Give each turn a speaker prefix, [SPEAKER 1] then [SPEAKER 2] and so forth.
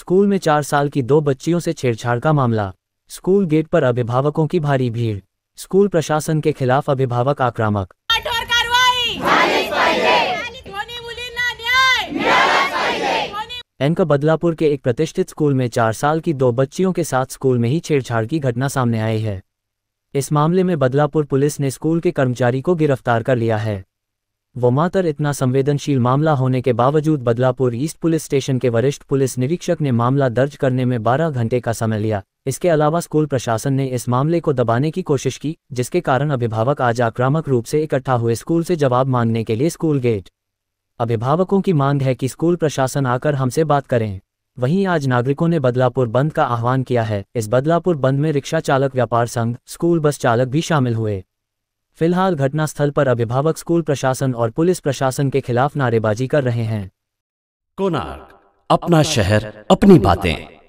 [SPEAKER 1] school में चार साल की दो बच्चियों से छेड़छाड़ का मामला स्कूल गेट पर अभिभावकों की भारी भीड़ स्कूल प्रशासन के खिलाफ अभिभावक आक्रामक एनका बदलापुर के एक प्रतिष्ठित स्कूल में चार साल की दो बच्चियों के साथ स्कूल में ही छेड़छाड़ की घटना सामने आई है इस मामले में बदलापुर पुलिस ने स्कूल के कर्मचारी को गिरफ्तार कर लिया है वो मातर इतना संवेदनशील मामला होने के बावजूद बदलापुर ईस्ट पुलिस स्टेशन के वरिष्ठ पुलिस निरीक्षक ने मामला दर्ज करने में 12 घंटे का समय लिया इसके अलावा स्कूल प्रशासन ने इस मामले को दबाने की कोशिश की जिसके कारण अभिभावक आज आक्रामक रूप से इकट्ठा हुए स्कूल से जवाब मांगने के लिए स्कूल गेट अभिभावकों की मांग है कि स्कूल प्रशासन आकर हमसे बात करें वहीं आज नागरिकों ने बदलापुर बंद का आह्वान किया है इस बदलापुर बंद में रिक्शा चालक व्यापार संघ स्कूल बस चालक भी शामिल हुए फिलहाल घटनास्थल पर अभिभावक स्कूल प्रशासन और पुलिस प्रशासन के खिलाफ नारेबाजी कर रहे हैं कोनार्क अपना शहर अपनी बातें